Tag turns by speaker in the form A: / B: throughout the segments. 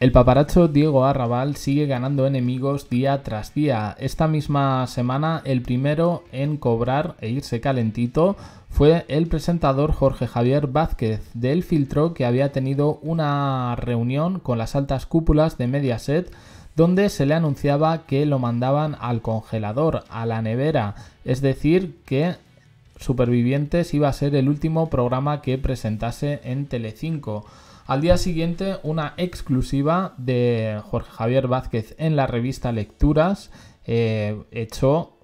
A: El paparacho Diego Arrabal sigue ganando enemigos día tras día. Esta misma semana el primero en cobrar e irse calentito fue el presentador Jorge Javier Vázquez del filtro que había tenido una reunión con las altas cúpulas de Mediaset donde se le anunciaba que lo mandaban al congelador, a la nevera, es decir, que supervivientes iba a ser el último programa que presentase en Telecinco. Al día siguiente, una exclusiva de Jorge Javier Vázquez en la revista Lecturas eh, echó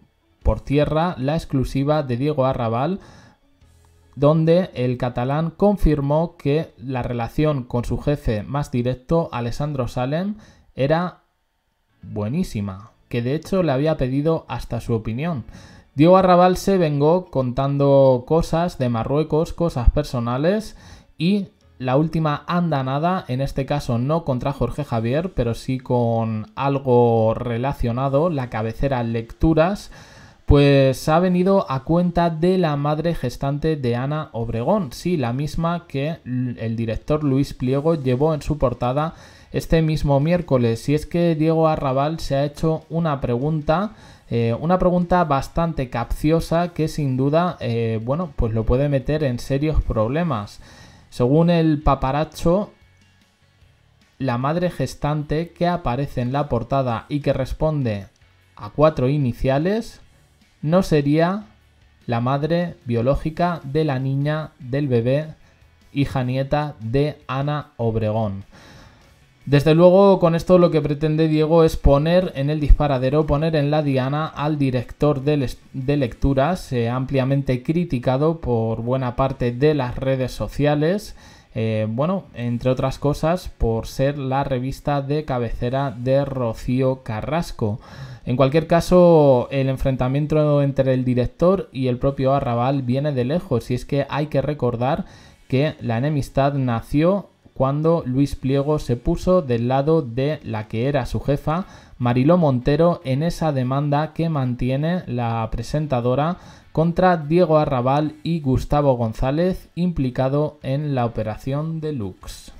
A: por tierra la exclusiva de Diego Arrabal, donde el catalán confirmó que la relación con su jefe más directo, Alessandro Salem, era buenísima, que de hecho le había pedido hasta su opinión. Diego Arrabal se vengó contando cosas de Marruecos, cosas personales y la última andanada, en este caso no contra Jorge Javier, pero sí con algo relacionado, la cabecera Lecturas, pues ha venido a cuenta de la madre gestante de Ana Obregón, sí, la misma que el director Luis Pliego llevó en su portada este mismo miércoles. si es que Diego Arrabal se ha hecho una pregunta, eh, una pregunta bastante capciosa que sin duda, eh, bueno, pues lo puede meter en serios problemas. Según el paparacho, la madre gestante que aparece en la portada y que responde a cuatro iniciales no sería la madre biológica de la niña del bebé, hija nieta de Ana Obregón. Desde luego, con esto lo que pretende Diego es poner en el disparadero, poner en la diana al director de, lecturas, eh, ampliamente criticado por buena parte de las redes sociales. Eh, bueno, entre otras cosas, por ser la revista de cabecera de Rocío Carrasco. En cualquier caso, el enfrentamiento entre el director y el propio Arrabal viene de lejos, y es que hay que recordar que la enemistad nació cuando Luis Pliego se puso del lado de la que era su jefa, Mariló Montero, en esa demanda que mantiene la presentadora contra Diego Arrabal y Gustavo González, implicado en la operación de Lux.